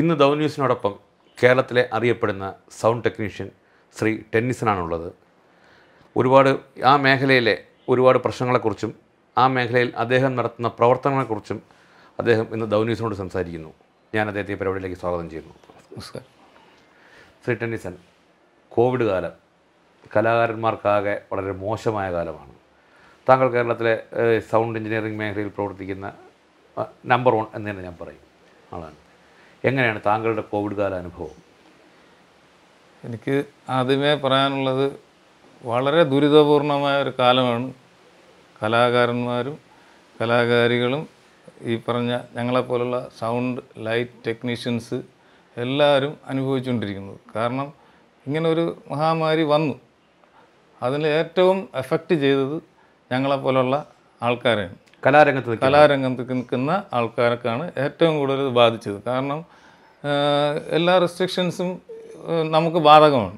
ഇന്ന് ദൗ ന്യൂസിനോടൊപ്പം കേരളത്തിലെ അറിയപ്പെടുന്ന സൗണ്ട് ടെക്നീഷ്യൻ ശ്രീ ടെന്നിസനാണുള്ളത് ഒരുപാട് ആ മേഖലയിലെ ഒരുപാട് പ്രശ്നങ്ങളെക്കുറിച്ചും ആ മേഖലയിൽ അദ്ദേഹം നടത്തുന്ന പ്രവർത്തനങ്ങളെക്കുറിച്ചും അദ്ദേഹം ഇന്ന് ദൗ ന്യൂസിനോട് സംസാരിക്കുന്നു ഞാൻ അദ്ദേഹത്തെ പരിപാടിയിലേക്ക് സ്വാഗതം ചെയ്യുന്നു നമസ്കാരം ശ്രീ ടെന്നിസൻ കോവിഡ് കാലം കലാകാരന്മാർക്കാകെ വളരെ മോശമായ കാലമാണ് താങ്കൾ കേരളത്തിലെ സൗണ്ട് എഞ്ചിനീയറിംഗ് മേഖലയിൽ പ്രവർത്തിക്കുന്ന നമ്പർ വൺ എന്ന് തന്നെ ഞാൻ പറയും ആളാണ് എങ്ങനെയാണ് താങ്കളുടെ കോവിഡ് കാല അനുഭവം എനിക്ക് ആദ്യമേ പറയാനുള്ളത് വളരെ ദുരിതപൂർണമായ ഒരു കാലമാണ് കലാകാരന്മാരും കലാകാരികളും ഈ പറഞ്ഞ ഞങ്ങളെപ്പോലുള്ള സൗണ്ട് ലൈറ്റ് ടെക്നീഷ്യൻസ് എല്ലാവരും അനുഭവിച്ചുകൊണ്ടിരിക്കുന്നത് കാരണം ഇങ്ങനെ ഒരു മഹാമാരി വന്നു അതിൽ ഏറ്റവും എഫക്റ്റ് ചെയ്തത് ഞങ്ങളെപ്പോലുള്ള ആൾക്കാരെയാണ് കലാരംഗത്ത് കലാരംഗത്ത് നിൽക്കുന്ന ആൾക്കാർക്കാണ് ഏറ്റവും കൂടുതൽ ബാധിച്ചത് കാരണം എല്ലാ റെസ്ട്രിക്ഷൻസും നമുക്ക് ബാധകമാണ്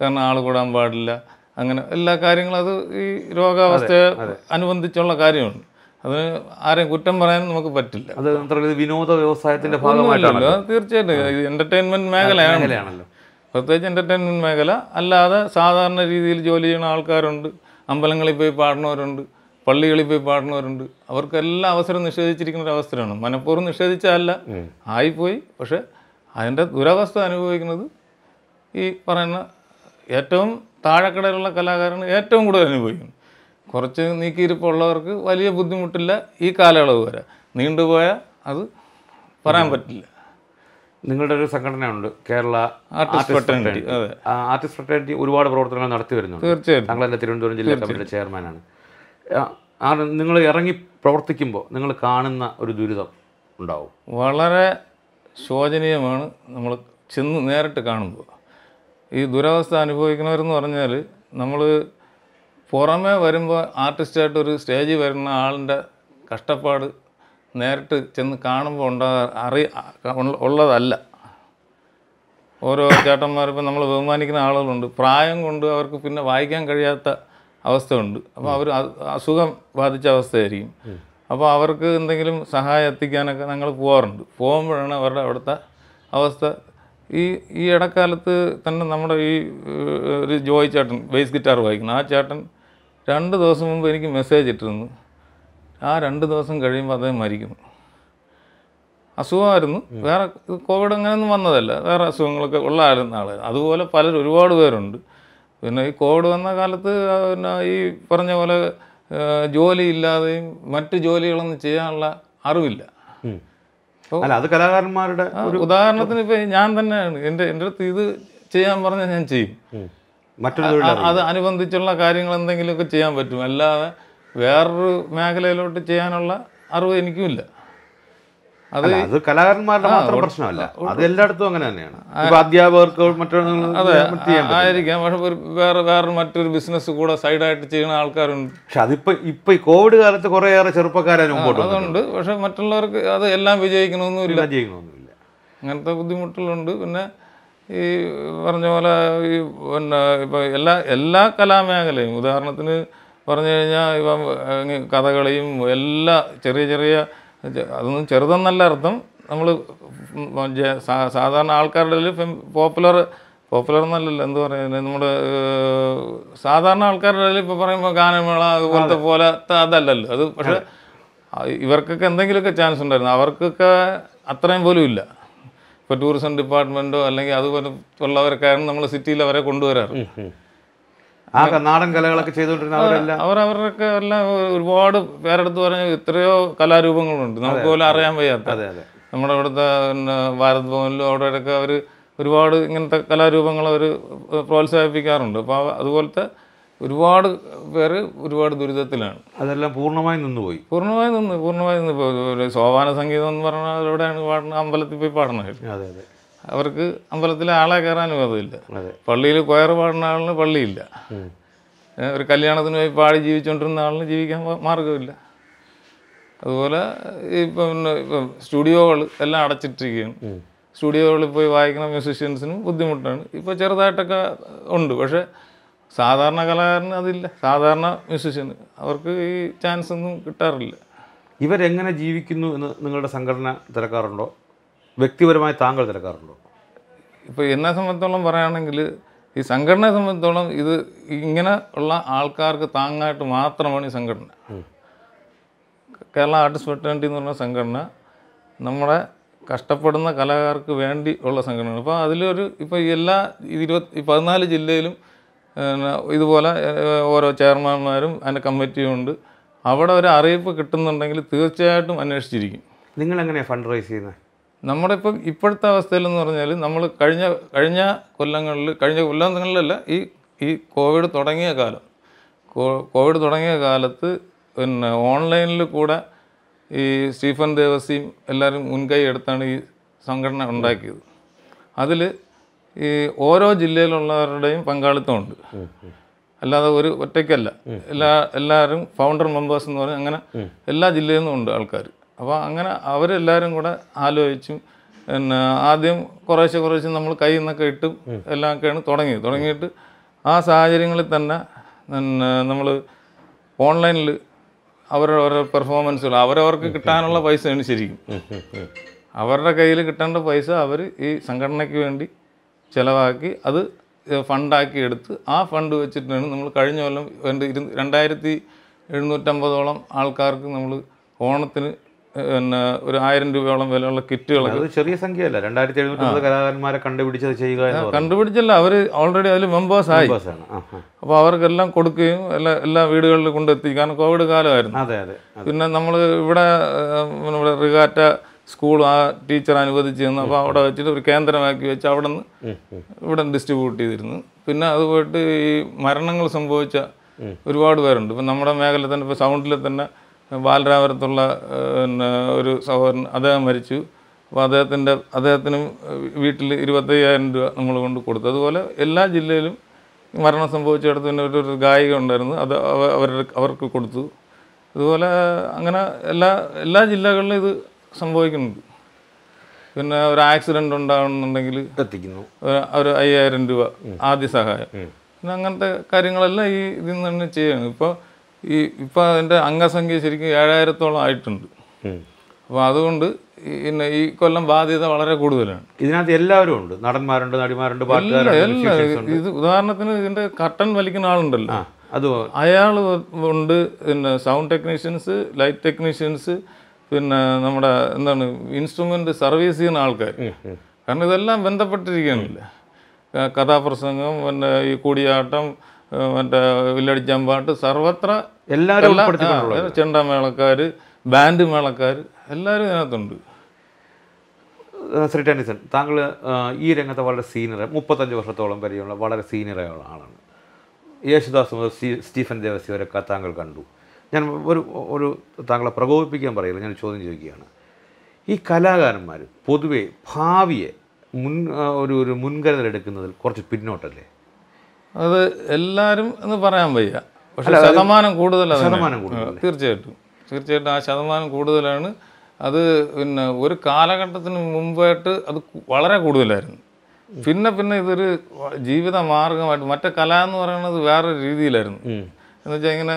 കാരണം ആൾ കൂടാൻ പാടില്ല അങ്ങനെ എല്ലാ കാര്യങ്ങളും അത് ഈ രോഗാവസ്ഥയെ അനുബന്ധിച്ചുള്ള കാര്യമാണ് അതിന് ആരെയും കുറ്റം പറയാനും നമുക്ക് പറ്റില്ല അത് വിനോദ വ്യവസായത്തിന്റെ ഭാഗമായിട്ടാണ് തീർച്ചയായിട്ടും എന്റർടൈൻമെന്റ് മേഖലയാണല്ലോ പ്രത്യേകിച്ച് എന്റർടൈൻമെന്റ് മേഖല അല്ലാതെ സാധാരണ രീതിയിൽ ജോലി ചെയ്യുന്ന ആൾക്കാരുണ്ട് അമ്പലങ്ങളിൽ പോയി പാടുന്നവരുണ്ട് പള്ളികളിൽ പോയി പാടുന്നവരുണ്ട് അവർക്കെല്ലാം അവസരം നിഷേധിച്ചിരിക്കുന്ന ഒരു അവസരമാണ് മനഃപൂർവ്വം നിഷേധിച്ചതല്ല ആയിപ്പോയി പക്ഷെ അതിൻ്റെ ദുരവസ്ഥ അനുഭവിക്കുന്നത് ഈ പറയുന്ന ഏറ്റവും താഴെക്കടയിലുള്ള കലാകാരന് ഏറ്റവും കൂടുതൽ അനുഭവിക്കുന്നു കുറച്ച് നീക്കിയിരിപ്പുള്ളവർക്ക് വലിയ ബുദ്ധിമുട്ടില്ല ഈ കാലയളവ് വരെ നീണ്ടുപോയാൽ അത് പറയാൻ പറ്റില്ല നിങ്ങളുടെ ഒരു സംഘടനയുണ്ട് കേരള ആർട്ടിസ്റ്റ് ഫ്രട്ടേണിറ്റി ആർട്ടിസ്റ്റ് ഒരുപാട് പ്രവർത്തനങ്ങൾ നടത്തി വരുന്നുണ്ട് തീർച്ചയായിട്ടും തിരുവനന്തപുരം ജില്ലാ ചെയർമാനാണ് നിങ്ങൾ ഇറങ്ങി പ്രവർത്തിക്കുമ്പോൾ നിങ്ങൾ കാണുന്ന ഒരു ദുരിതം ഉണ്ടാവും വളരെ ശോചനീയമാണ് നമ്മൾ ചെന്ന് നേരിട്ട് കാണുമ്പോൾ ഈ ദുരവസ്ഥ അനുഭവിക്കുന്നവരെന്ന് പറഞ്ഞാൽ നമ്മൾ പുറമേ വരുമ്പോൾ ആർട്ടിസ്റ്റായിട്ട് ഒരു വരുന്ന ആളിൻ്റെ കഷ്ടപ്പാട് നേരിട്ട് ചെന്ന് കാണുമ്പോൾ ഉണ്ടാ അറി ഉള്ളതല്ല ഓരോ ചേട്ടന്മാരിപ്പം നമ്മൾ ബഹുമാനിക്കുന്ന ആളുകളുണ്ട് പ്രായം കൊണ്ട് അവർക്ക് പിന്നെ വായിക്കാൻ കഴിയാത്ത അവസ്ഥയുണ്ട് അപ്പോൾ അവർ അസുഖം ബാധിച്ച അവസ്ഥയായിരിക്കും അപ്പോൾ അവർക്ക് എന്തെങ്കിലും സഹായം എത്തിക്കാനൊക്കെ ഞങ്ങൾ പോകാറുണ്ട് പോകുമ്പോഴാണ് അവരുടെ അവിടുത്തെ അവസ്ഥ ഈ ഈ ഇടക്കാലത്ത് തന്നെ നമ്മുടെ ഈ ഒരു ജോയ് ചേട്ടൻ ബേസ് ഗിറ്റാർ വായിക്കുന്നു ആ ചേട്ടൻ രണ്ട് ദിവസം മുമ്പ് എനിക്ക് മെസ്സേജ് ഇട്ടിരുന്നു ആ രണ്ട് ദിവസം കഴിയുമ്പോൾ അദ്ദേഹം മരിക്കുന്നു അസുഖമായിരുന്നു വേറെ കോവിഡ് അങ്ങനെയൊന്നും വന്നതല്ല വേറെ അസുഖങ്ങളൊക്കെ ഉള്ള ആളുന്ന ആളായിരുന്നു അതുപോലെ പലരും ഒരുപാട് പേരുണ്ട് പിന്നെ ഈ കോവിഡ് വന്ന കാലത്ത് പിന്നെ ഈ പറഞ്ഞ പോലെ ജോലിയില്ലാതെയും മറ്റ് ജോലികളൊന്നും ചെയ്യാനുള്ള അറിവില്ല അല്ല അത് കലാകാരന്മാരുടെ ഉദാഹരണത്തിന് ഇപ്പൊ ഞാൻ തന്നെയാണ് എൻ്റെ എൻ്റെ അടുത്ത് ഇത് ചെയ്യാൻ പറഞ്ഞാൽ ഞാൻ ചെയ്യും അത് അനുബന്ധിച്ചുള്ള കാര്യങ്ങൾ എന്തെങ്കിലുമൊക്കെ ചെയ്യാൻ പറ്റും അല്ലാതെ വേറൊരു മേഖലയിലോട്ട് ചെയ്യാനുള്ള അറിവ് എനിക്കുമില്ല അത് അത് കലാകാരന്മാരുടെ മാത്രം പ്രശ്നമല്ല അത് എല്ലായിടത്തും അങ്ങനെ തന്നെയാണ് അധ്യാപകർക്ക് മറ്റേ ആയിരിക്കാം പക്ഷെ വേറെ വേറെ മറ്റൊരു ബിസിനസ് കൂടെ സൈഡായിട്ട് ചെയ്യുന്ന ആൾക്കാരുണ്ട് പക്ഷെ അതിപ്പോ ഇപ്പൊ ഈ കോവിഡ് കാലത്ത് കുറേയേറെ ചെറുപ്പക്കാരെ മുമ്പോട്ട് അതുണ്ട് പക്ഷെ മറ്റുള്ളവർക്ക് അത് എല്ലാം വിജയിക്കണമെന്നില്ല വിജയിക്കണമെന്നില്ല അങ്ങനത്തെ ബുദ്ധിമുട്ടുകളുണ്ട് പിന്നെ ഈ പറഞ്ഞ പോലെ ഈ പിന്നെ ഇപ്പോൾ എല്ലാ എല്ലാ കലാമേഖലയും ഉദാഹരണത്തിന് പറഞ്ഞു കഴിഞ്ഞാൽ ഇപ്പം കഥകളിയും എല്ലാ ചെറിയ ചെറിയ അതൊന്നും ചെറുതെന്നല്ല അർത്ഥം നമ്മൾ സാധാരണ ആൾക്കാരുടെ പോപ്പുലർ പോപ്പുലർ എന്നല്ലല്ലോ എന്ത് പറയുന്നത് നമ്മുടെ സാധാരണ ആൾക്കാരുടെ ഇടയിൽ ഇപ്പോൾ പറയുമ്പോൾ ഗാനമേള അതുപോലത്തെ പോലത്തെ അതല്ലല്ലോ അത് പക്ഷേ ഇവർക്കൊക്കെ എന്തെങ്കിലുമൊക്കെ ചാൻസ് ഉണ്ടായിരുന്നു അവർക്കൊക്കെ അത്രയും പോലും ഇല്ല ഇപ്പോൾ ടൂറിസം ഡിപ്പാർട്ട്മെൻറ്റോ അല്ലെങ്കിൽ അതുപോലെ ആയിരുന്നു നമ്മൾ സിറ്റിയിൽ അവരെ കൊണ്ടുവരാറ് ആ നാടൻ കലകളൊക്കെ അവർ അവരൊക്കെ എല്ലാം ഒരുപാട് പേരെടുത്ത് പറഞ്ഞ എത്രയോ കലാരൂപങ്ങളുണ്ട് നമുക്ക് പോലും അറിയാൻ വയ്യാത്ത അതെ അതെ പിന്നെ ഭാരത് ഭവനിലും അവിടെയൊക്കെ അവർ ഒരുപാട് ഇങ്ങനത്തെ കലാരൂപങ്ങൾ അവർ പ്രോത്സാഹിപ്പിക്കാറുണ്ട് അപ്പോൾ അതുപോലത്തെ ഒരുപാട് പേര് ഒരുപാട് ദുരിതത്തിലാണ് അതെല്ലാം പൂർണ്ണമായി നിന്നുപോയി പൂർണ്ണമായി നിന്ന് പൂർണ്ണമായി നിന്ന് സോപാന സംഗീതം എന്ന് പറഞ്ഞാൽ അവിടെയാണ് പാടുന്നത് അമ്പലത്തിൽ പോയി പാടണമായിരുന്നു അതെ അതെ അവർക്ക് അമ്പലത്തിൽ ആളെ കയറാൻ അനുവാദമില്ല പള്ളിയിൽ കൊയർ പാടുന്ന ആളിന് പള്ളിയില്ല ഒരു കല്യാണത്തിന് പോയി പാടി ജീവിച്ചുകൊണ്ടിരുന്ന ആളിന് ജീവിക്കാൻ മാർഗമില്ല അതുപോലെ ഇപ്പം പിന്നെ ഇപ്പം സ്റ്റുഡിയോകൾ എല്ലാം അടച്ചിട്ടിരിക്കുകയാണ് സ്റ്റുഡിയോകളിൽ പോയി വായിക്കുന്ന മ്യൂസിഷ്യൻസിനും ബുദ്ധിമുട്ടാണ് ഇപ്പോൾ ചെറുതായിട്ടൊക്കെ ഉണ്ട് പക്ഷേ സാധാരണ കലാകാരന് അതില്ല സാധാരണ മ്യൂസിഷ്യന് അവർക്ക് ഈ ചാൻസ് ഒന്നും കിട്ടാറില്ല ഇവരെങ്ങനെ ജീവിക്കുന്നു എന്ന് നിങ്ങളുടെ സംഘടന തിരക്കാറുണ്ടോ വ്യക്തിപരമായി താങ്കൾ തിരക്കാറുണ്ടോ ഇപ്പോൾ എന്നെ സംബന്ധിച്ചോളം പറയുകയാണെങ്കിൽ ഈ സംഘടനയെ സംബന്ധിച്ചോളം ഇത് ഇങ്ങനെ ഉള്ള ആൾക്കാർക്ക് താങ്ങായിട്ട് മാത്രമാണ് ഈ സംഘടന കേരള ആർട്ടിസ്റ്റ് ഫെറ്റേണിറ്റി എന്ന് പറഞ്ഞ സംഘടന നമ്മുടെ കഷ്ടപ്പെടുന്ന കലാകാർക്ക് വേണ്ടി ഉള്ള സംഘടന അപ്പോൾ അതിലൊരു ഇപ്പോൾ എല്ലാ ഇരുപത്തി പതിനാല് ജില്ലയിലും ഇതുപോലെ ഓരോ ചെയർമാന്മാരും അതിൻ്റെ കമ്മിറ്റിയുണ്ട് അവിടെ ഒരു അറിയിപ്പ് കിട്ടുന്നുണ്ടെങ്കിൽ തീർച്ചയായിട്ടും അന്വേഷിച്ചിരിക്കും നിങ്ങൾ ഫണ്ട് റൈസ് ചെയ്യുന്നത് നമ്മുടെ ഇപ്പം ഇപ്പോഴത്തെ അവസ്ഥയിലെന്ന് പറഞ്ഞാൽ നമ്മൾ കഴിഞ്ഞ കഴിഞ്ഞ കൊല്ലങ്ങളിൽ കഴിഞ്ഞ കൊല്ലങ്ങളിലല്ല ഈ ഈ കോവിഡ് തുടങ്ങിയ കാലം കോവിഡ് തുടങ്ങിയ കാലത്ത് പിന്നെ ഓൺലൈനിൽ കൂടെ ഈ സ്റ്റീഫൻ ദേവസിയും എല്ലാവരും മുൻകൈ എടുത്താണ് ഈ സംഘടന ഉണ്ടാക്കിയത് അതിൽ ഈ ഓരോ ജില്ലയിലുള്ളവരുടെയും പങ്കാളിത്തമുണ്ട് അല്ലാതെ ഒരു ഒറ്റയ്ക്കല്ല എല്ലാ എല്ലാവരും ഫൗണ്ടർ മെമ്പേഴ്സ് എന്ന് പറഞ്ഞാൽ അങ്ങനെ എല്ലാ ജില്ലയിൽ നിന്നും ഉണ്ട് ആൾക്കാർ അപ്പോൾ അങ്ങനെ അവരെല്ലാവരും കൂടെ ആലോചിച്ചു പിന്നെ ആദ്യം കുറേശ്ശെ കുറേശ്ശെ നമ്മൾ കയ്യിൽ നിന്നൊക്കെ എല്ലാം എല്ലാമൊക്കെയാണ് തുടങ്ങിയത് തുടങ്ങിയിട്ട് ആ സാഹചര്യങ്ങളിൽ തന്നെ പിന്നെ നമ്മൾ ഓൺലൈനിൽ അവരവരുടെ പെർഫോമൻസുകൾ അവരവർക്ക് കിട്ടാനുള്ള പൈസയാണ് ശരിക്കും അവരുടെ കയ്യിൽ കിട്ടേണ്ട പൈസ അവർ ഈ സംഘടനയ്ക്ക് വേണ്ടി ചിലവാക്കി അത് ഫണ്ടാക്കി എടുത്ത് ആ ഫണ്ട് വെച്ചിട്ടാണ് നമ്മൾ കഴിഞ്ഞ കൊല്ലം രണ്ട് ഇരു രണ്ടായിരത്തി എഴുന്നൂറ്റമ്പതോളം ആൾക്കാർക്ക് നമ്മൾ ഓണത്തിന് പിന്നെ ഒരു ആയിരം രൂപയോളം വിലയുള്ള അത് ചെറിയ സംഖ്യയല്ല രണ്ടായിരത്തി എഴുന്നൂറ്റി കലാകാരന്മാരെ കണ്ടുപിടിച്ചത് ചെയ്യുക കണ്ടുപിടിച്ചല്ല അവർ ഓൾറെഡി അതിൽ ആയി അപ്പോൾ അവർക്കെല്ലാം കൊടുക്കുകയും എല്ലാ എല്ലാ വീടുകളിൽ കൊണ്ടെത്തി കാരണം കോവിഡ് കാലമായിരുന്നു അതെ അതെ പിന്നെ നമ്മൾ ഇവിടെ നമ്മുടെ റിഗാറ്റ സ്കൂൾ ആ ടീച്ചർ അനുവദിച്ചു തന്നു അപ്പോൾ അവിടെ വെച്ചിട്ട് ഒരു കേന്ദ്രമാക്കി വെച്ച് അവിടെ നിന്ന് ഇവിടെ ഡിസ്ട്രിബ്യൂട്ട് ചെയ്തിരുന്നു പിന്നെ അത് പോയിട്ട് ഈ മരണങ്ങൾ സംഭവിച്ച ഒരുപാട് പേരുണ്ട് ഇപ്പം നമ്മുടെ മേഖല തന്നെ ഇപ്പോൾ സൗണ്ടിൽ തന്നെ ബാലരാപുരത്തുള്ള പിന്നെ ഒരു സഹോദരൻ അദ്ദേഹം മരിച്ചു അപ്പോൾ അദ്ദേഹത്തിൻ്റെ അദ്ദേഹത്തിനും വീട്ടിൽ ഇരുപത്തയ്യായിരം രൂപ നമ്മൾ കൊണ്ട് കൊടുത്തു അതുപോലെ എല്ലാ ജില്ലയിലും മരണം സംഭവിച്ചിടത്ത് പിന്നെ ഒരു ഗായിക ഉണ്ടായിരുന്നു അത് അവർ അവർക്ക് കൊടുത്തു അതുപോലെ അങ്ങനെ എല്ലാ എല്ലാ ജില്ലകളിലും ഇത് സംഭവിക്കുന്നുണ്ട് പിന്നെ ഒരു ആക്സിഡൻറ്റ് ഉണ്ടാകണമെന്നുണ്ടെങ്കിൽ എത്തിക്കുന്നു ഒരു അയ്യായിരം രൂപ ആദ്യ സഹായം പിന്നെ അങ്ങനത്തെ കാര്യങ്ങളെല്ലാം ഈ ഇതിൽ നിന്ന് തന്നെ ചെയ്യണം ഇപ്പോൾ ഈ ഇപ്പം അതിൻ്റെ അംഗസംഖ്യ ശരിക്കും ഏഴായിരത്തോളം ആയിട്ടുണ്ട് അപ്പോൾ അതുകൊണ്ട് പിന്നെ ഈ കൊല്ലം ബാധ്യത വളരെ കൂടുതലാണ് ഇതിനകത്ത് എല്ലാവരും ഉണ്ട് നടന്മാരുണ്ട് നടിമാരുണ്ട് ഇത് ഉദാഹരണത്തിന് ഇതിൻ്റെ കട്ടൺ വലിക്കുന്ന ആളുണ്ടല്ലോ അത് അയാൾ ഉണ്ട് പിന്നെ സൗണ്ട് ടെക്നീഷ്യൻസ് ലൈറ്റ് ടെക്നീഷ്യൻസ് പിന്നെ നമ്മുടെ എന്താണ് ഇൻസ്ട്രുമെൻ്റ് സർവീസ് ചെയ്യുന്ന ആൾക്കാർ കാരണം ഇതെല്ലാം ബന്ധപ്പെട്ടിരിക്കുകയാണല്ലേ കഥാപ്രസംഗം പിന്നെ ഈ കൂടിയാട്ടം മറ്റേ വില്ലടിച്ചമ്പാട്ട് സർവത്ര എല്ലാവരും ചെണ്ടമേളക്കാർ ബാൻഡ് മേളക്കാർ എല്ലാവരും ഇതിനകത്തുണ്ട് ശ്രീ ടെന്നിസൺ താങ്കൾ ഈ രംഗത്തെ വളരെ സീനിയർ മുപ്പത്തഞ്ച് വർഷത്തോളം വരെയുള്ള വളരെ സീനിയറായുള്ള ആളാണ് യേശുദാസ് മുതൽ സ്റ്റീഫൻ ദേവസി വരെയൊക്കെ താങ്കൾ കണ്ടു ഞാൻ ഒരു ഒരു താങ്കളെ പ്രകോപിപ്പിക്കാൻ പറയില്ല ഞാൻ ചോദ്യം ചോദിക്കുകയാണ് ഈ കലാകാരന്മാർ പൊതുവെ ഭാവിയെ മുൻ ഒരു ഒരു മുൻകരുതലെടുക്കുന്നതിൽ കുറച്ച് പിന്നോട്ടല്ലേ അത് എല്ലാവരും എന്ന് പറയാൻ വയ്യ പക്ഷെ ശതമാനം കൂടുതലാണ് കൂടുതൽ തീർച്ചയായിട്ടും തീർച്ചയായിട്ടും ആ ശതമാനം കൂടുതലാണ് അത് പിന്നെ ഒരു കാലഘട്ടത്തിന് മുമ്പായിട്ട് അത് വളരെ കൂടുതലായിരുന്നു പിന്നെ പിന്നെ ഇതൊരു ജീവിത മാർഗമായിട്ട് മറ്റേ കല എന്ന് പറയുന്നത് വേറൊരു രീതിയിലായിരുന്നു എന്ന് വെച്ചാൽ ഇങ്ങനെ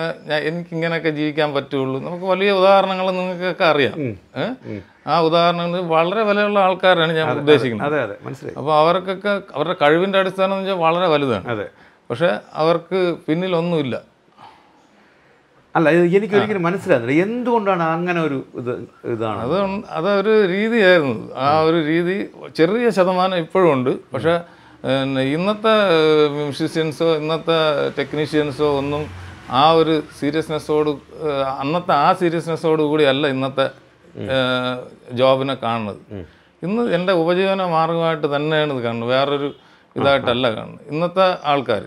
എനിക്ക് ഇങ്ങനെയൊക്കെ ജീവിക്കാൻ പറ്റുള്ളൂ നമുക്ക് വലിയ ഉദാഹരണങ്ങൾ നിങ്ങൾക്കൊക്കെ അറിയാം ആ ഉദാഹരണങ്ങൾ വളരെ വിലയുള്ള ആൾക്കാരാണ് ഞാൻ ഉദ്ദേശിക്കുന്നത് അപ്പോൾ അവർക്കൊക്കെ അവരുടെ കഴിവിൻ്റെ അടിസ്ഥാനം എന്ന് വെച്ചാൽ വളരെ വലുതാണ് പക്ഷേ അവർക്ക് പിന്നിലൊന്നുമില്ല അല്ല ഇത് എനിക്ക് ഒരിക്കലും മനസ്സിലാകുന്നില്ല എന്തുകൊണ്ടാണ് അങ്ങനെ ഒരു ഇത് ഇതാണ് അത് അതൊരു രീതിയായിരുന്നു ആ ഒരു രീതി ചെറിയ ശതമാനം ഇപ്പോഴും ഉണ്ട് പക്ഷേ ഇന്നത്തെ മ്യൂസിഷ്യൻസോ ഇന്നത്തെ ടെക്നീഷ്യൻസോ ഒന്നും ആ ഒരു സീരിയസ്നെസ്സോട് അന്നത്തെ ആ സീരിയസ്നെസ്സോട് കൂടിയല്ല ഇന്നത്തെ ജോബിനെ കാണുന്നത് ഇന്ന് എൻ്റെ ഉപജീവന മാർഗമായിട്ട് തന്നെയാണ് ഇത് കാണുന്നത് വേറൊരു ഇതായിട്ടല്ല കാണുന്നത് ഇന്നത്തെ ആൾക്കാർ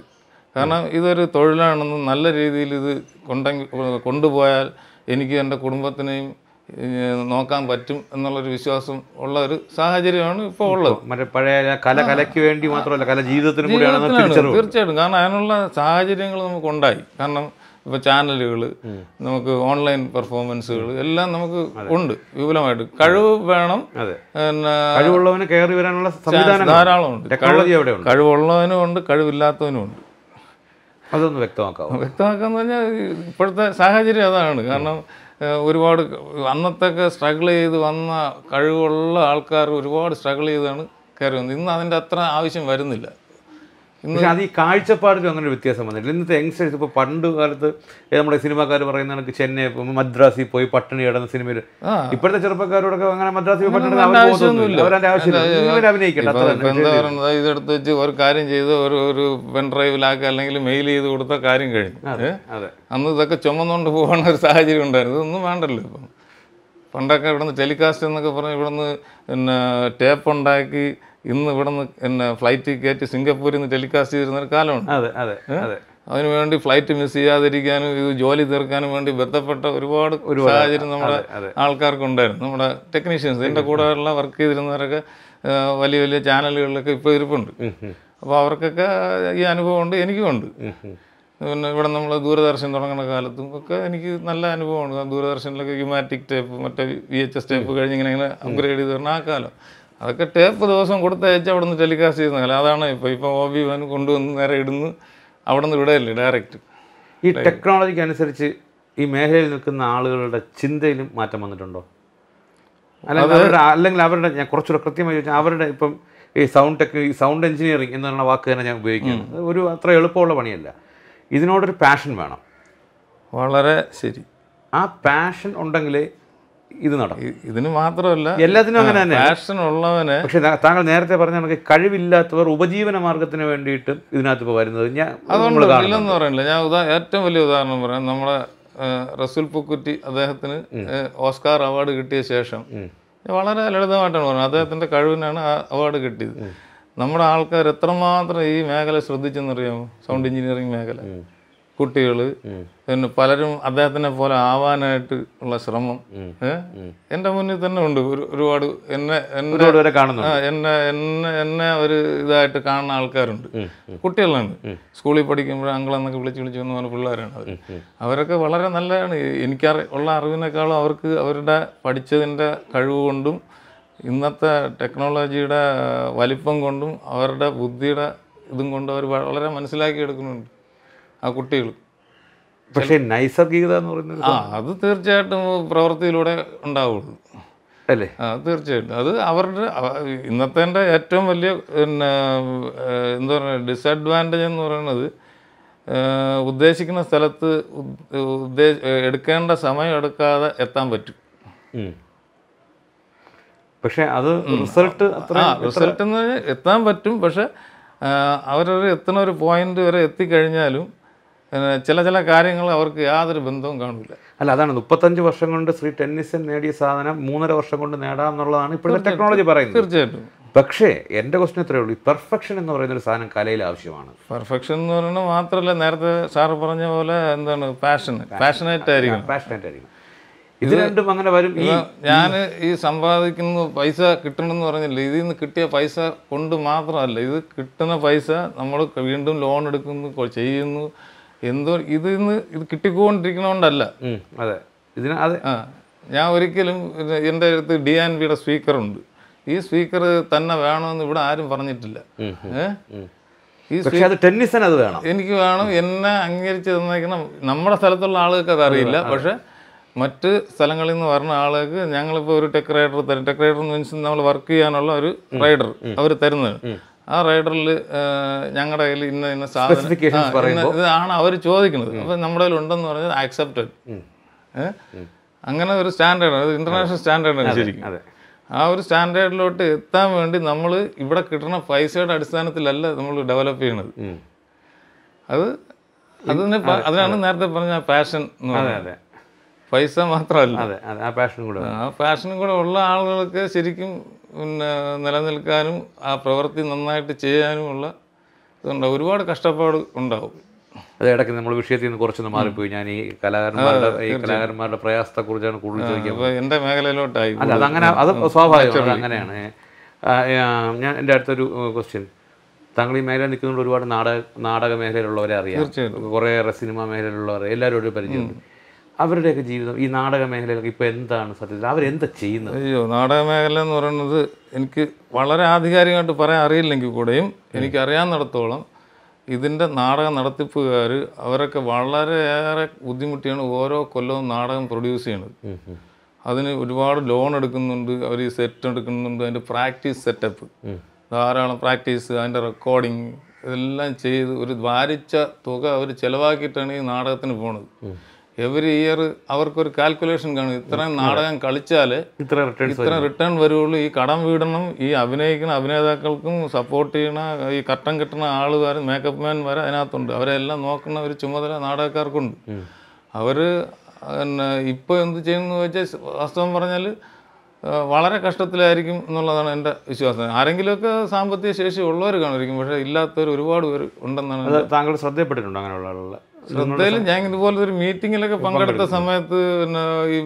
കാരണം ഇതൊരു തൊഴിലാണെന്ന് നല്ല രീതിയിൽ ഇത് കൊണ്ടെങ്കിൽ കൊണ്ടുപോയാൽ എനിക്ക് എൻ്റെ കുടുംബത്തിനെയും നോക്കാൻ പറ്റും എന്നുള്ളൊരു വിശ്വാസം ഉള്ള ഒരു സാഹചര്യമാണ് ഇപ്പോൾ ഉള്ളത് മറ്റേ പഴയ കല കലയ്ക്ക് വേണ്ടി മാത്രമല്ല കല ജീവിതത്തിന് തീർച്ചയായിട്ടും കാരണം അതിനുള്ള സാഹചര്യങ്ങൾ ഉണ്ടായി കാരണം ഇപ്പോൾ ചാനലുകൾ നമുക്ക് ഓൺലൈൻ പെർഫോമൻസുകൾ എല്ലാം നമുക്ക് ഉണ്ട് വിപുലമായിട്ട് കഴിവ് വേണം പിന്നെ കഴിവുള്ളവന് കയറി വരാനുള്ള ധാരാളം ഉണ്ട് കഴിവുള്ളവനും ഉണ്ട് കഴിവില്ലാത്തവനും ഉണ്ട് അതൊന്ന് വ്യക്തമാക്കാം വ്യക്തമാക്കാന്ന് പറഞ്ഞാൽ ഇപ്പോഴത്തെ സാഹചര്യം അതാണ് കാരണം ഒരുപാട് അന്നത്തൊക്കെ സ്ട്രഗിൾ ചെയ്ത് വന്ന കഴിവുള്ള ആൾക്കാർ ഒരുപാട് സ്ട്രഗിൾ ചെയ്താണ് കയറി വന്നത് ഇന്ന് അതിൻ്റെ അത്ര ആവശ്യം വരുന്നില്ല പക്ഷെ അത് ഈ കാഴ്ചപ്പാടിൽ അങ്ങനെ ഒരു വ്യത്യാസം വന്നിട്ടില്ല ഇന്നത്തെ യങ്സ്റ്റേഴ്സ് ഇപ്പോൾ പണ്ട് കാലത്ത് നമ്മുടെ സിനിമാക്കാർ പറയുന്ന കണക്ക് ചെന്നൈ മദ്രാസിൽ പോയി പട്ടിണി കിടന്ന സിനിമയിൽ ഇപ്പോഴത്തെ ചെറുപ്പക്കാരോടൊക്കെ അങ്ങനെ മദ്രാസിൽ പട്ടിണി അഭിനയിക്കട്ടെ ഇതെടുത്ത് വെച്ച് ഒരു കാര്യം ചെയ്ത് ഒരു ഒരു പെൻഡ്രൈവിലാക്കുക അല്ലെങ്കിൽ മെയിൽ ചെയ്ത് കൊടുത്ത കാര്യം കഴിഞ്ഞു അന്ന് ഇതൊക്കെ ചുമന്നുകൊണ്ട് പോകുന്ന ഒരു സാഹചര്യം ഉണ്ടായിരുന്നു ഇതൊന്നും വേണ്ടല്ലോ ഇപ്പം പണ്ടൊക്കെ ഇവിടുന്ന് ടെലികാസ്റ്റ് എന്നൊക്കെ പറഞ്ഞ് ഇവിടുന്ന് പിന്നെ ടേപ്പ് ഉണ്ടാക്കി ഇന്ന് ഇവിടെ നിന്ന് എന്നെ ഫ്ലൈറ്റ് കയറ്റി സിംഗപ്പൂരിൽ നിന്ന് ടെലികാസ്റ്റ് ചെയ്തിരുന്നൊരു കാലമുണ്ട് അതെ അതെ അതെ അതിനു വേണ്ടി ഫ്ലൈറ്റ് മിസ് ചെയ്യാതിരിക്കാനും ഇത് ജോലി തീർക്കാനും വേണ്ടി ബന്ധപ്പെട്ട ഒരുപാട് സാഹചര്യം നമ്മുടെ ആൾക്കാർക്കുണ്ടായിരുന്നു നമ്മുടെ ടെക്നീഷ്യൻസ് കൂടെ കൂടെയുള്ള വർക്ക് ചെയ്തിരുന്നവരൊക്കെ വലിയ വലിയ ചാനലുകളിലൊക്കെ ഇപ്പോൾ ഇരിപ്പുണ്ട് അപ്പോൾ അവർക്കൊക്കെ ഈ അനുഭവം ഉണ്ട് പിന്നെ ഇവിടെ നമ്മൾ ദൂരദർശൻ തുടങ്ങുന്ന കാലത്തും ഒക്കെ എനിക്ക് നല്ല അനുഭവമാണ് ദൂരദർശനിലൊക്കെ ഹ്യൂമാറ്റിക് ടേപ്പ് മറ്റേ വി എച്ച് എസ് ടേപ്പ് കഴിഞ്ഞ് ഇങ്ങനെ ഇങ്ങനെ അപ്ഗ്രേഡ് ചെയ്ത് തരണം ആ കാലം അതൊക്കെ ടേപ്പ് ദിവസം അയച്ച് അവിടെ നിന്ന് ടെലികാസ്റ്റ് ചെയ്യുന്ന കാലം അതാണ് ഇപ്പൊ ഇപ്പൊ ഒ ബി വൻ കൊണ്ടുവന്ന് നേരെ ഇടുന്നു അവിടെ നിന്ന് വിടയല്ലേ ഡയറക്റ്റ് ഈ ടെക്നോളജിക്ക് അനുസരിച്ച് ഈ മേഖലയിൽ നിൽക്കുന്ന ആളുകളുടെ ചിന്തയിലും മാറ്റം വന്നിട്ടുണ്ടോ അല്ലെങ്കിൽ അവരുടെ അല്ലെങ്കിൽ അവരുടെ ഞാൻ കുറച്ചുകൂടെ കൃത്യമായി ചോദിച്ചാൽ അവരുടെ ഇപ്പം ഈ സൗണ്ട് ഈ സൗണ്ട് എഞ്ചിനീയറിംഗ് എന്ന് പറയുന്ന വാക്ക് തന്നെ ഞാൻ ഉപയോഗിക്കുന്നത് ഒരു അത്ര എളുപ്പമുള്ള പണിയല്ല ഇതിനോടൊരു പാഷൻ വേണം വളരെ ശരി ആ പാഷൻ ഉണ്ടെങ്കിലേ ഇത് നടക്കും ഇതിന് മാത്രമല്ല എല്ലാത്തിനും അങ്ങനെ തന്നെ ഫാഷൻ ഉള്ളവന് പക്ഷെ താങ്കൾ നേരത്തെ പറഞ്ഞ നമുക്ക് കഴിവില്ലാത്തവർ ഉപജീവന മാർഗത്തിന് വേണ്ടിയിട്ട് ഇതിനകത്ത് ഇപ്പോൾ വരുന്നത് ഞാൻ ഇല്ലെന്ന് പറയുന്നില്ല ഞാൻ ഉദാ ഏറ്റവും വലിയ ഉദാഹരണം പറയാം നമ്മളെ റസുൽ പൂക്കുറ്റി അദ്ദേഹത്തിന് ഓസ്കാർ അവാർഡ് കിട്ടിയ ശേഷം വളരെ ലളിതമായിട്ടാണ് പറഞ്ഞത് അദ്ദേഹത്തിൻ്റെ കഴിവിനാണ് ആ അവാർഡ് കിട്ടിയത് നമ്മുടെ ആൾക്കാർ എത്രമാത്രം ഈ മേഖല ശ്രദ്ധിച്ചെന്നറിയാമോ സൗണ്ട് എഞ്ചിനീയറിംഗ് മേഖല കുട്ടികൾ പിന്നെ പലരും അദ്ദേഹത്തിനെ പോലെ ആവാനായിട്ട് ഉള്ള ശ്രമം എൻ്റെ മുന്നിൽ തന്നെ ഉണ്ട് ഒരു ഒരുപാട് എന്നെ എന്നെ എന്നെ എന്നെ എന്നെ ഒരു ഇതായിട്ട് കാണുന്ന ആൾക്കാരുണ്ട് കുട്ടികളാണ് സ്കൂളിൽ പഠിക്കുമ്പോൾ അങ്കിളെന്നൊക്കെ വിളിച്ച് വിളിച്ച് വന്ന പോലെ പിള്ളേരാണ് അവർ അവരൊക്കെ വളരെ നല്ലതാണ് എനിക്കറി ഉള്ള അറിവിനേക്കാളും അവർക്ക് അവരുടെ പഠിച്ചതിൻ്റെ കഴിവ് കൊണ്ടും ഇന്നത്തെ ടെക്നോളജിയുടെ വലിപ്പം കൊണ്ടും അവരുടെ ബുദ്ധിയുടെ ഇതും കൊണ്ടും അവർ വളരെ മനസ്സിലാക്കി എടുക്കുന്നുണ്ട് ആ കുട്ടികൾ പക്ഷേ നൈസർഗികത എന്ന് പറയുന്നത് ആ അത് തീർച്ചയായിട്ടും പ്രവൃത്തിയിലൂടെ ഉണ്ടാവുള്ളൂ അല്ലേ ആ തീർച്ചയായിട്ടും അത് അവരുടെ ഇന്നത്തെ ഏറ്റവും വലിയ പിന്നെ എന്താ പറയുക ഡിസഡ്വാൻറ്റേജ് എന്ന് പറയുന്നത് ഉദ്ദേശിക്കുന്ന സ്ഥലത്ത് ഉദ്ദേശ എടുക്കേണ്ട സമയം എടുക്കാതെ എത്താൻ പറ്റും പക്ഷേ അത് റിസൾട്ട് ആ റിസൾട്ട് എന്ന് എത്താൻ പറ്റും പക്ഷെ അവരൊരു എത്തുന്ന ഒരു പോയിന്റ് വരെ എത്തിക്കഴിഞ്ഞാലും പിന്നെ ചില ചില കാര്യങ്ങൾ അവർക്ക് യാതൊരു ബന്ധവും കാണില്ല അല്ല അതാണ് മുപ്പത്തഞ്ച് വർഷം കൊണ്ട് ശ്രീ ടെന്നിസൻ നേടിയ സാധനം മൂന്നര വർഷം കൊണ്ട് നേടാം എന്നുള്ളതാണ് ഇപ്പോഴത്തെ ടെക്നോളജി പറയുന്നത് തീർച്ചയായിട്ടും പക്ഷേ എൻ്റെ ക്വസ്റ്റൻ ഇത്രയേ ഉള്ളൂ പെർഫെക്ഷൻ എന്ന് പറയുന്ന ഒരു സാധനം കലയിൽ ആവശ്യമാണ് പെർഫെക്ഷൻ എന്ന് പറയുന്നത് മാത്രമല്ല നേരത്തെ സാറ് പറഞ്ഞ പോലെ എന്താണ് പാഷൻ പാഷനേറ്റ് ആയിരിക്കും പാഷനേറ്റ് ആയിരിക്കും ഇത് രണ്ടും അങ്ങനെ വരും ഞാൻ ഈ സമ്പാദിക്കുന്ന പൈസ കിട്ടണമെന്ന് പറഞ്ഞില്ല ഇതിൽ നിന്ന് കിട്ടിയ പൈസ കൊണ്ട് മാത്രമല്ല ഇത് കിട്ടുന്ന പൈസ നമ്മൾ വീണ്ടും ലോൺ എടുക്കുന്നു ചെയ്യുന്നു എന്തോ ഇത് ഇന്ന് ഇത് കിട്ടിക്കൊണ്ടിരിക്കണോണ്ടല്ല അതെ ഇതിന് അതെ ആ ഞാൻ ഒരിക്കലും എൻ്റെ അടുത്ത് ഡി ആൻ ബിയുടെ സ്പീക്കറുണ്ട് ഈ സ്പീക്കർ തന്നെ വേണമെന്ന് ഇവിടെ ആരും പറഞ്ഞിട്ടില്ല അത് വേണം എനിക്ക് വേണം എന്നെ അംഗീകരിച്ച് തന്നേക്കുന്ന നമ്മുടെ സ്ഥലത്തുള്ള ആളുകൾക്ക് അത് അറിയില്ല പക്ഷെ മറ്റ് സ്ഥലങ്ങളിൽ നിന്ന് വരുന്ന ആളുകൾക്ക് ഞങ്ങളിപ്പോൾ ഒരു ടെക് റൈഡർ തരും ടെക് റൈഡർ എന്ന് വെച്ചാൽ നമ്മൾ വർക്ക് ചെയ്യാനുള്ള ഒരു റൈഡർ അവർ തരുന്നത് ആ റൈഡറിൽ ഞങ്ങളുടെ കയ്യിൽ ഇന്ന ഇന്ന സാധനം ഇതാണ് അവർ ചോദിക്കുന്നത് അപ്പം നമ്മുടെ കയ്യിൽ ഉണ്ടെന്ന് പറഞ്ഞാൽ ആക്സെപ്റ്റഡ് അങ്ങനെ ഒരു സ്റ്റാൻഡേർഡ് അത് ഇന്റർനാഷണൽ സ്റ്റാൻഡേർഡ് ശരിക്കും ആ ഒരു സ്റ്റാൻഡേർഡിലോട്ട് എത്താൻ വേണ്ടി നമ്മൾ ഇവിടെ കിട്ടുന്ന പൈസയുടെ അടിസ്ഥാനത്തിലല്ല നമ്മൾ ഡെവലപ്പ് ചെയ്യുന്നത് അത് അതിന് അതിനാണ് നേരത്തെ പറഞ്ഞ പാഷൻ പൈസ മാത്രമല്ല ആ പാഷനും കൂടെ ഉള്ള ആളുകൾക്ക് ശരിക്കും പിന്നെ നിലനിൽക്കാനും ആ പ്രവൃത്തി നന്നായിട്ട് ചെയ്യാനുമുള്ള ഇതുണ്ടാവും ഒരുപാട് കഷ്ടപ്പാട് ഉണ്ടാവും അതിടയ്ക്ക് നമ്മൾ വിഷയത്തിൽ നിന്ന് കുറച്ചൊന്ന് മാറിപ്പോയി ഞാൻ ഈ കലാകാരന്മാരുടെ ഈ കലാകാരന്മാരുടെ കുറിച്ചാണ് കൂടുതൽ ചോദിക്കുന്നത് എൻ്റെ മേഖലയിലോട്ടായി അല്ല അങ്ങനെ അത് സ്വാഭാവികമാണ് അങ്ങനെയാണ് ഞാൻ എൻ്റെ അടുത്തൊരു ക്വസ്റ്റ്യൻ താങ്കൾ ഈ മേഖല നിൽക്കുന്നതുകൊണ്ട് ഒരുപാട് നാടക നാടക മേഖലയിലുള്ളവരെ അറിയാം ഏറെ സിനിമാ മേഖലയിലുള്ളവരെ എല്ലാവരും ഒരു പരിചയമുണ്ട് അവരുടെയൊക്കെ ജീവിതം ഈ നാടക മേഖലയിലൊക്കെ ഇപ്പോൾ എന്താണ് സത്യത്തിൽ അവരെന്താ ചെയ്യുന്നത് അയ്യോ നാടക മേഖല എന്ന് പറയുന്നത് എനിക്ക് വളരെ ആധികാരികമായിട്ട് പറയാൻ അറിയില്ലെങ്കിൽ കൂടെയും എനിക്കറിയാവുന്നിടത്തോളം ഇതിൻ്റെ നാടക നടത്തിപ്പുകാർ അവരൊക്കെ വളരെയേറെ ബുദ്ധിമുട്ടിയാണ് ഓരോ കൊല്ലവും നാടകം പ്രൊഡ്യൂസ് ചെയ്യണത് അതിന് ഒരുപാട് ലോൺ എടുക്കുന്നുണ്ട് അവർ ഈ സെറ്റ് എടുക്കുന്നുണ്ട് അതിൻ്റെ പ്രാക്ടീസ് സെറ്റപ്പ് ധാരാളം പ്രാക്ടീസ് അതിൻ്റെ റെക്കോർഡിങ് ഇതെല്ലാം ചെയ്ത് ഒരു ദ്വാരിച്ച തുക അവർ ചിലവാക്കിയിട്ടാണ് ഈ നാടകത്തിന് പോണത് എവറി ഇയർ അവർക്കൊരു കാൽക്കുലേഷൻ കാണും ഇത്രയും നാടകം കളിച്ചാൽ ഇത്ര ഇത്ര റിട്ടേൺ വരുള്ളൂ ഈ കടം വീടണം ഈ അഭിനയിക്കുന്ന അഭിനേതാക്കൾക്കും സപ്പോർട്ട് ചെയ്യണ ഈ കട്ടം കിട്ടുന്ന ആളുകാരും മേക്കപ്പ് മാൻ വരെ അതിനകത്തുണ്ട് അവരെല്ലാം നോക്കുന്ന ഒരു ചുമതല നാടകക്കാർക്കുണ്ട് അവർ പിന്നെ ഇപ്പോൾ എന്ത് ചെയ്യുന്നു വെച്ചാൽ വാസ്തവം പറഞ്ഞാൽ വളരെ കഷ്ടത്തിലായിരിക്കും എന്നുള്ളതാണ് എൻ്റെ വിശ്വാസം ആരെങ്കിലുമൊക്കെ സാമ്പത്തിക ശേഷി ഉള്ളവർ കാണുമായിരിക്കും പക്ഷേ ഇല്ലാത്തവർ ഒരുപാട് പേര് ഉണ്ടെന്നാണ് താങ്കൾ ശ്രദ്ധയപ്പെട്ടിട്ടുണ്ടോ അങ്ങനെയുള്ള ആളുകളെ ശ്രദ്ധയിൽ ഞാൻ ഇതുപോലെ ഒരു മീറ്റിങ്ങിലൊക്കെ പങ്കെടുത്ത സമയത്ത് പിന്നെ ഈ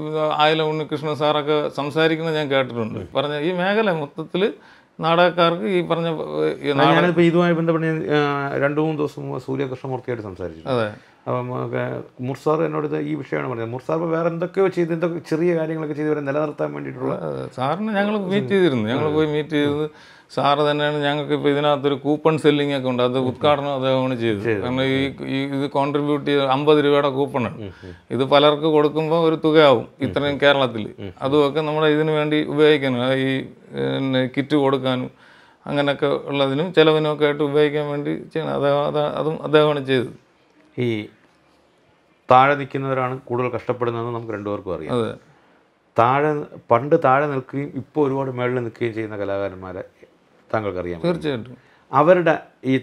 ആയില ഉണ്ണികൃഷ്ണ സാറൊക്കെ സംസാരിക്കുന്നത് ഞാൻ കേട്ടിട്ടുണ്ട് പറഞ്ഞ ഈ മേഖല മൊത്തത്തിൽ നാടകക്കാർക്ക് ഈ പറഞ്ഞ ഇതുമായി ബന്ധപ്പെട്ട് ഞാൻ രണ്ടു മൂന്ന് ദിവസം സൂര്യകൃഷ്ണമൂർത്തിയായിട്ട് സംസാരിച്ചു അതെ മുർസാർ എന്നോട് ഈ വിഷയമാണ് പറഞ്ഞത് മുർസാർ വേറെ എന്തൊക്കെയോ ചെയ്ത് എന്തൊക്കെ ചെറിയ കാര്യങ്ങളൊക്കെ ചെയ്ത് വരെ നിലനിർത്താൻ വേണ്ടിയിട്ടുള്ള സാറിന് ഞങ്ങൾ മീറ്റ് ചെയ്തിരുന്നു ഞങ്ങൾ പോയി മീറ്റ് ചെയ്ത് സാറ് തന്നെയാണ് ഞങ്ങൾക്ക് ഇപ്പോൾ ഇതിനകത്തൊരു കൂപ്പൺ സെല്ലിംഗ് ഒക്കെ ഉണ്ട് അത് ഉദ്ഘാടനം അദ്ദേഹമാണ് ചെയ്തത് കാരണം ഈ ഇത് കോൺട്രിബ്യൂട്ട് ചെയ്ത് അമ്പത് രൂപയുടെ കൂപ്പണാണ് ഇത് പലർക്ക് കൊടുക്കുമ്പോൾ ഒരു തുകയാവും ഇത്രയും കേരളത്തിൽ അതുമൊക്കെ നമ്മൾ ഇതിനു വേണ്ടി ഉപയോഗിക്കാനും ഈ കിറ്റ് കൊടുക്കാനും അങ്ങനെയൊക്കെ ഉള്ളതിനും ചിലവിനൊക്കെ ആയിട്ട് ഉപയോഗിക്കാൻ വേണ്ടി ചെയ്യണം അദ്ദേഹം അതും അദ്ദേഹമാണ് ചെയ്തത് ഈ താഴെ നിൽക്കുന്നവരാണ് കൂടുതൽ കഷ്ടപ്പെടുന്നതെന്ന് നമുക്ക് രണ്ടുപേർക്കും അറിയാം താഴെ പണ്ട് താഴെ നിൽക്കുകയും ഇപ്പോൾ ഒരുപാട് മേളിൽ നിൽക്കുകയും ചെയ്യുന്ന കലാകാരന്മാരെ താങ്കൾക്കറിയാം തീർച്ചയായിട്ടും അവരുടെ ഈ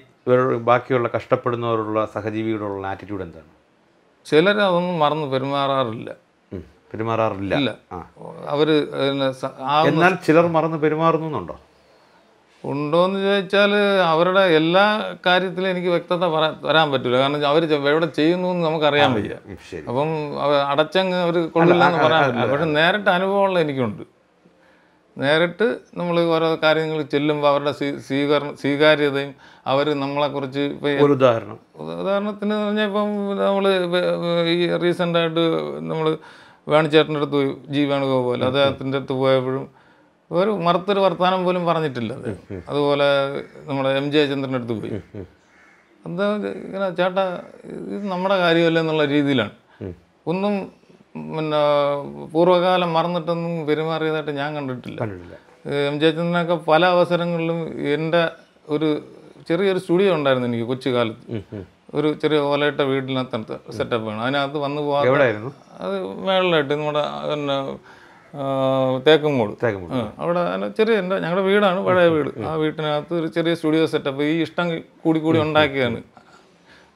ബാക്കിയുള്ള കഷ്ടപ്പെടുന്നവരുള്ള സഹജീവികളോടുള്ള ആറ്റിറ്റ്യൂഡ് എന്താണ് ചിലർ അതൊന്നും മറന്ന് പെരുമാറാറില്ല പെരുമാറാറില്ല അവർ എന്നാൽ ചിലർ മറന്ന് പെരുമാറുന്നുണ്ടോ ഉണ്ടോയെന്ന് ചോദിച്ചാൽ അവരുടെ എല്ലാ കാര്യത്തിലും എനിക്ക് വ്യക്തത വരാൻ പറ്റില്ല കാരണം അവർ എവിടെ ചെയ്യുന്നു എന്ന് നമുക്കറിയാൻ വയ്യ അപ്പം അടച്ചങ്ങ് അവർ കൊള്ളില്ല എന്ന് പറയാൻ പറ്റില്ല പക്ഷെ നേരിട്ട് അനുഭവമുള്ള എനിക്കുണ്ട് നേരിട്ട് നമ്മൾ ഓരോ കാര്യങ്ങൾ ചെല്ലുമ്പോൾ അവരുടെ സ്വീകരണം സ്വീകാര്യതയും അവർ നമ്മളെക്കുറിച്ച് ഒരു ഉദാഹരണം ഉദാഹരണത്തിന് പറഞ്ഞാൽ ഇപ്പം നമ്മൾ ഈ റീസെൻ്റായിട്ട് നമ്മൾ വേണുചേട്ടൻ്റെ അടുത്ത് പോയി ജി വേണുഗോപാൽ അദ്ദേഹത്തിൻ്റെ അടുത്ത് പോയപ്പോഴും ഒരു മറുത്തൊരു വർത്തമാനം പോലും പറഞ്ഞിട്ടില്ല അതുപോലെ നമ്മുടെ എം ജെ അടുത്ത് പോയി എന്താ ഇങ്ങനെ ചേട്ടാ ഇത് നമ്മുടെ കാര്യമല്ല എന്നുള്ള രീതിയിലാണ് ഒന്നും പിന്നെ പൂർവ്വകാലം മറന്നിട്ടൊന്നും പെരുമാറിയതായിട്ട് ഞാൻ കണ്ടിട്ടില്ല എം ജെ പല അവസരങ്ങളിലും എൻ്റെ ഒരു ചെറിയൊരു സ്റ്റുഡിയോ ഉണ്ടായിരുന്നു എനിക്ക് കൊച്ചു കാലത്ത് ഒരു ചെറിയ ഓലയിട്ട വീടിനകത്ത് സെറ്റപ്പ് വേണം അതിനകത്ത് വന്നു പോകാൻ അത് മേളിലായിട്ട് നമ്മുടെ പിന്നെ തേക്കങ്കോട് തേക്കങ്കോട് അവിടെ ചെറിയ എൻ്റെ ഞങ്ങളുടെ വീടാണ് പഴയ വീട് ആ വീട്ടിനകത്ത് ഒരു ചെറിയ സ്റ്റുഡിയോ സെറ്റപ്പ് ഈ ഇഷ്ടം കൂടി കൂടി ഉണ്ടാക്കിയാണ്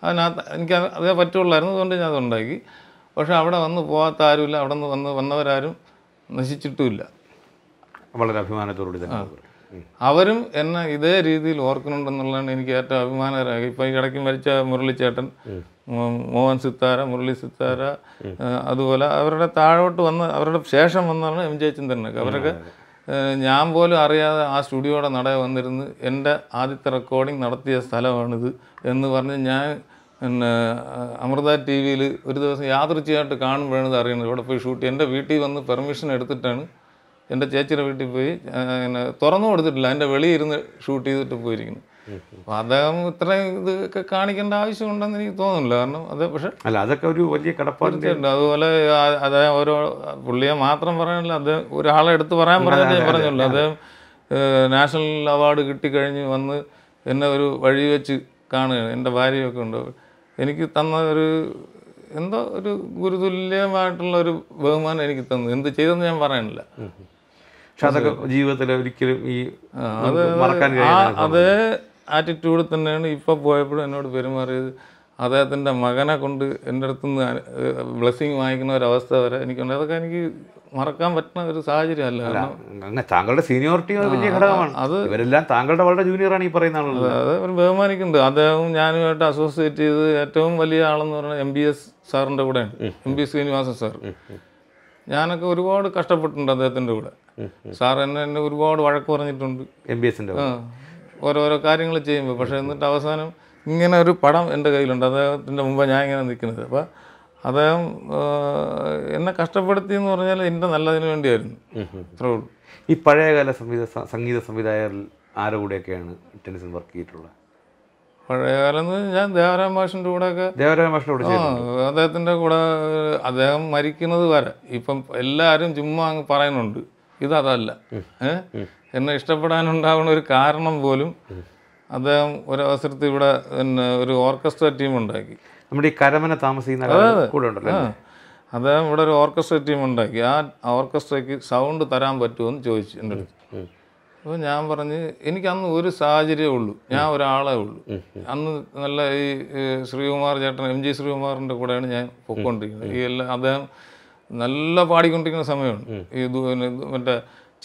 അതിനകത്ത് എനിക്ക് അതേ പറ്റുള്ളായിരുന്നു അതുകൊണ്ട് ഞാൻ ഉണ്ടാക്കി പക്ഷെ അവിടെ വന്ന് പോകാത്ത ആരുമില്ല അവിടെ നിന്ന് വന്ന് വന്നവരാരും നശിച്ചിട്ടുമില്ല വളരെ അഭിമാനത്തോടുകൂടി തന്നെ അവരും എന്നെ ഇതേ രീതിയിൽ ഓർക്കുന്നുണ്ടെന്നുള്ളതാണ് എനിക്ക് ഏറ്റവും അഭിമാനകരമായി ഇപ്പം ഈ ഇടയ്ക്ക് മരിച്ച മുരളിച്ചേട്ടൻ മോഹൻ സിത്താര മുരളി സിത്താര അതുപോലെ അവരുടെ താഴോട്ട് വന്ന് അവരുടെ ശേഷം വന്നാണ് എം ജെ ചിന്തനൊക്കെ അവരൊക്കെ ഞാൻ പോലും അറിയാതെ ആ സ്റ്റുഡിയോയുടെ നട വന്നിരുന്ന് എൻ്റെ ആദ്യത്തെ റെക്കോർഡിംഗ് നടത്തിയ സ്ഥലമാണിത് എന്ന് പറഞ്ഞ് ഞാൻ പിന്നെ അമൃത ടി വിയിൽ ഒരു ദിവസം യാദൃച്ഛികമായിട്ട് കാണുമ്പോഴാണ് ഇത് അറിയുന്നത് ഇവിടെ പോയി ഷൂട്ട് എൻ്റെ വീട്ടിൽ വന്ന് പെർമിഷൻ എടുത്തിട്ടാണ് എൻ്റെ ചേച്ചിയുടെ വീട്ടിൽ പോയി പിന്നെ തുറന്നു കൊടുത്തിട്ടില്ല എൻ്റെ വെളിയിരുന്ന് ഷൂട്ട് ചെയ്തിട്ട് പോയിരിക്കുന്നു അപ്പോൾ അദ്ദേഹം ഇത്രയും ഒക്കെ കാണിക്കേണ്ട ആവശ്യമുണ്ടെന്ന് എനിക്ക് തോന്നുന്നില്ല കാരണം അത് പക്ഷേ അല്ല അതൊക്കെ ഒരു വലിയ കടപ്പാടുണ്ട് അതുപോലെ അദ്ദേഹം ഓരോ പുള്ളിയെ മാത്രം പറയാനില്ല അദ്ദേഹം ഒരാളെ എടുത്ത് പറയാൻ പറഞ്ഞു ഞാൻ പറഞ്ഞല്ലോ അദ്ദേഹം നാഷണൽ അവാർഡ് കിട്ടിക്കഴിഞ്ഞ് വന്ന് എന്നെ ഒരു വഴി വെച്ച് കാണുകയാണ് എൻ്റെ ഭാര്യയൊക്കെ ഉണ്ട് എനിക്ക് തന്ന ഒരു എന്തോ ഒരു ഗുരുതുല്യമായിട്ടുള്ള ഒരു ബഹുമാനം എനിക്ക് തന്നു എന്ത് ചെയ്തെന്ന് ഞാൻ പറയണില്ല പക്ഷെ അതൊക്കെ ജീവിതത്തിൽ ഒരിക്കലും ഈ മറക്കാൻ അത് ആറ്റിറ്റ്യൂഡ് തന്നെയാണ് ഇപ്പോൾ പോയപ്പോഴും എന്നോട് പെരുമാറിയത് അദ്ദേഹത്തിന്റെ മകനെ കൊണ്ട് എൻ്റെ അടുത്തുനിന്ന് ബ്ലെസിംഗ് ബ്ലെസ്സിങ് വാങ്ങിക്കുന്ന ഒരവസ്ഥ വരെ എനിക്കുണ്ട് അതൊക്കെ എനിക്ക് മറക്കാൻ പറ്റുന്ന ഒരു സാഹചര്യമല്ല അല്ല താങ്കളുടെ സീനിയോറിറ്റി വലിയ ഘടകമാണ് അത് ഇവരെല്ലാം താങ്കളുടെ വളരെ ജൂനിയറാണ് ഈ പറയുന്ന ആളുള്ളത് അത് അവർ ബഹുമാനിക്കുന്നുണ്ട് അദ്ദേഹം ഞാനുമായിട്ട് അസോസിയേറ്റ് ചെയ്ത് ഏറ്റവും വലിയ ആളെന്ന് പറഞ്ഞാൽ എം ബി എസ് സാറിൻ്റെ കൂടെയാണ് എം ബി ശ്രീനിവാസൻ സാർ ഞാനൊക്കെ ഒരുപാട് കഷ്ടപ്പെട്ടിട്ടുണ്ട് അദ്ദേഹത്തിൻ്റെ കൂടെ സാർ എന്നെ എന്നെ ഒരുപാട് വഴക്ക് പറഞ്ഞിട്ടുണ്ട് എം ബി എസിൻ്റെ ഓരോരോ കാര്യങ്ങൾ ചെയ്യുമ്പോൾ പക്ഷേ എന്നിട്ട് അവസാനം ഇങ്ങനെ ഒരു പടം എൻ്റെ കയ്യിലുണ്ട് അദ്ദേഹത്തിൻ്റെ മുമ്പ് ഞാൻ ഇങ്ങനെ നിൽക്കുന്നത് അപ്പോൾ അദ്ദേഹം എന്നെ കഷ്ടപ്പെടുത്തി എന്ന് പറഞ്ഞാൽ എൻ്റെ നല്ലതിന് വേണ്ടിയായിരുന്നു അത്രേ ഉള്ളൂ ഈ പഴയകാല സംഗീത സംഗീത സംവിധായകരിൽ ആരുടെ കൂടെയൊക്കെയാണ് ടെന്നിസിൽ വർക്ക് ചെയ്തിട്ടുള്ളത് പഴയകാലം ഞാൻ ദേവരാം മാഷിന്റെ കൂടെ ഒക്കെ അദ്ദേഹത്തിന്റെ കൂടെ കൂടെ അദ്ദേഹം മരിക്കുന്നത് വരെ ഇപ്പം എല്ലാവരും ചുമ്മാ അങ്ങ് പറയുന്നുണ്ട് ഏഹ് എന്നെ ഇഷ്ടപ്പെടാനുണ്ടാവുന്ന ഒരു കാരണം പോലും അദ്ദേഹം ഒരു അവസരത്തിൽ ഇവിടെ പിന്നെ ഒരു ഓർക്കസ്ട്ര ടീം ഉണ്ടാക്കി നമ്മുടെ ഈ കരമന താമസിക്കുന്ന കൂടെ ഉണ്ടല്ലോ അദ്ദേഹം ഇവിടെ ഒരു ഓർക്കസ്ട്ര ടീം ഉണ്ടാക്കി ആ ഓർക്കസ്ട്രയ്ക്ക് സൗണ്ട് തരാൻ പറ്റുമോ എന്ന് ചോദിച്ചു എൻ്റെ അടുത്ത് അപ്പോൾ ഞാൻ പറഞ്ഞ് എനിക്ക് അന്ന് ഒരു സാഹചര്യമേ ഉള്ളൂ ഞാൻ ഒരാളേ ഉള്ളൂ അന്ന് നല്ല ഈ ശ്രീകുമാർ ചേട്ടൻ എം ജി ശ്രീകുമാറിൻ്റെ കൂടെയാണ് ഞാൻ പൊക്കോണ്ടിരിക്കുന്നത് ഈ എല്ലാം അദ്ദേഹം നല്ല പാടിക്കൊണ്ടിരിക്കുന്ന സമയമാണ് ഈ മറ്റേ